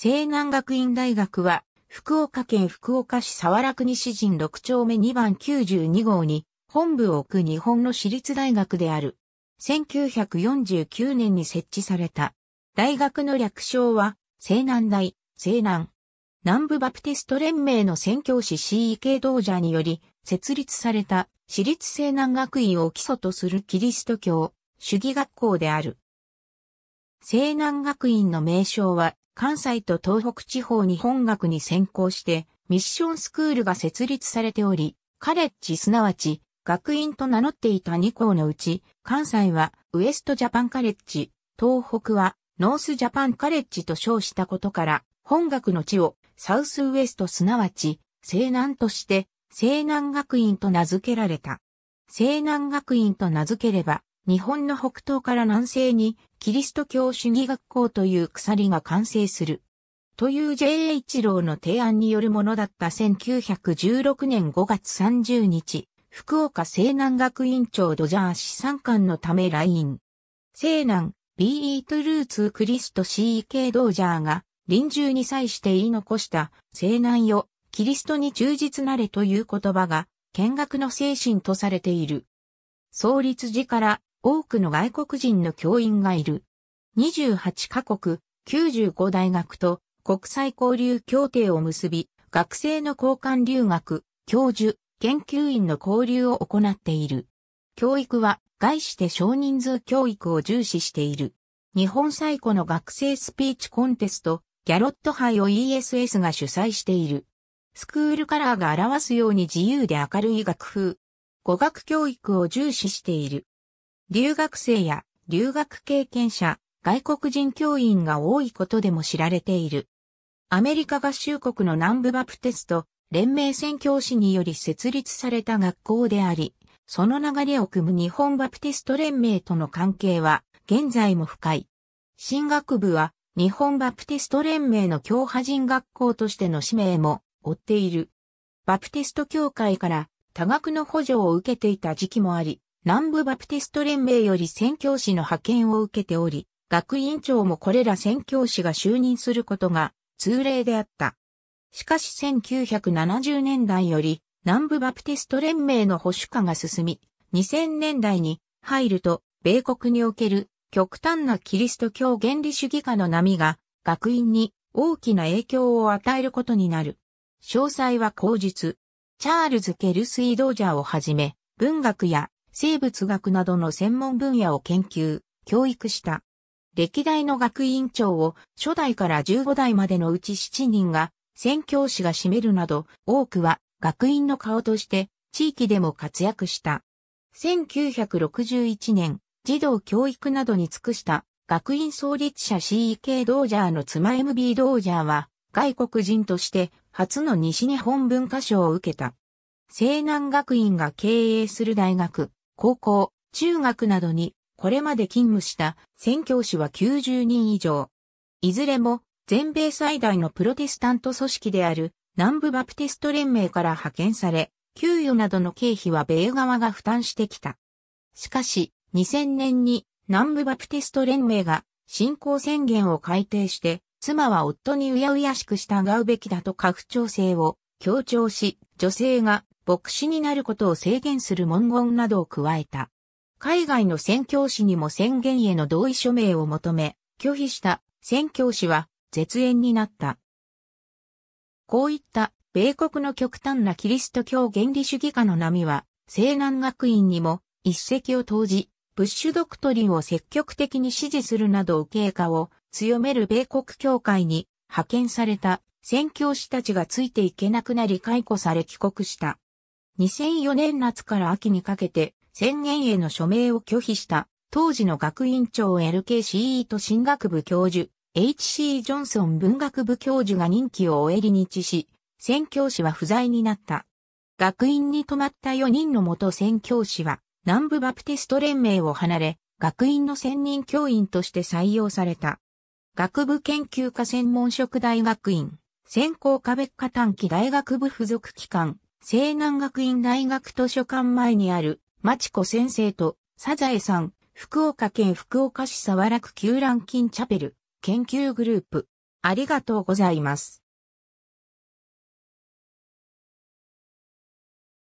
西南学院大学は、福岡県福岡市沢楽西陣6丁目2番92号に、本部を置く日本の私立大学である。1949年に設置された。大学の略称は、西南大、西南。南部バプテスト連盟の宣教師 C.E.K. 道者により、設立された、私立西南学院を基礎とするキリスト教、主義学校である。西南学院の名称は、関西と東北地方日本学に先行して、ミッションスクールが設立されており、カレッジすなわち、学院と名乗っていた2校のうち、関西はウエストジャパンカレッジ、東北はノースジャパンカレッジと称したことから、本学の地をサウスウエストすなわち、西南として、西南学院と名付けられた。西南学院と名付ければ、日本の北東から南西にキリスト教主義学校という鎖が完成する。という J. H. 郎の提案によるものだった1916年5月30日、福岡西南学院長ドジャー資産官のため来院。西南、BE トゥルーツクリスト CK ドジャーが臨終に際して言い残した西南よ、キリストに忠実なれという言葉が見学の精神とされている。創立時から多くの外国人の教員がいる。28カ国、95大学と国際交流協定を結び、学生の交換留学、教授、研究員の交流を行っている。教育は外資で少人数教育を重視している。日本最古の学生スピーチコンテスト、ギャロット杯を ESS が主催している。スクールカラーが表すように自由で明るい学風。語学教育を重視している。留学生や留学経験者、外国人教員が多いことでも知られている。アメリカ合衆国の南部バプテスト連盟宣教師により設立された学校であり、その流れを組む日本バプテスト連盟との関係は現在も深い。進学部は日本バプテスト連盟の教派人学校としての使命も追っている。バプテスト教会から多額の補助を受けていた時期もあり、南部バプティスト連盟より宣教師の派遣を受けており、学院長もこれら宣教師が就任することが通例であった。しかし1970年代より南部バプティスト連盟の保守化が進み、2000年代に入ると米国における極端なキリスト教原理主義化の波が学院に大きな影響を与えることになる。詳細は口述。チャールズ・ケルスイ・ドージャーをはじめ、文学や生物学などの専門分野を研究、教育した。歴代の学院長を初代から15代までのうち7人が、宣教師が占めるなど、多くは学院の顔として地域でも活躍した。1961年、児童教育などに尽くした学院創立者 CEK ドージャーの妻 MB ドージャーは外国人として初の西日本文化賞を受けた。西南学院が経営する大学、高校、中学などにこれまで勤務した宣教師は90人以上。いずれも全米最大のプロテスタント組織である南部バプテスト連盟から派遣され、給与などの経費は米側が負担してきた。しかし、2000年に南部バプテスト連盟が信仰宣言を改定して、妻は夫にうやうやしく従うべきだと拡張調整を強調し、女性が牧師になることを制限する文言などを加えた。海外の宣教師にも宣言への同意署名を求め、拒否した宣教師は絶縁になった。こういった米国の極端なキリスト教原理主義家の波は、西南学院にも一石を投じ、ブッシュドクトリンを積極的に支持するなど経過を強める米国教会に派遣された宣教師たちがついていけなくなり解雇され帰国した。2004年夏から秋にかけて宣言への署名を拒否した当時の学院長 LKCE と進学部教授 H.C. ジョンソン文学部教授が任期を終えり日し、宣教師は不在になった。学院に泊まった4人の元宣教師は南部バプテスト連盟を離れ、学院の専任教員として採用された。学部研究科専門職大学院、専攻科別科短期大学部付属機関、西南学院大学図書館前にある、町子先生と、サザエさん、福岡県福岡市沢楽旧蘭金チャペル、研究グループ。ありがとうございます。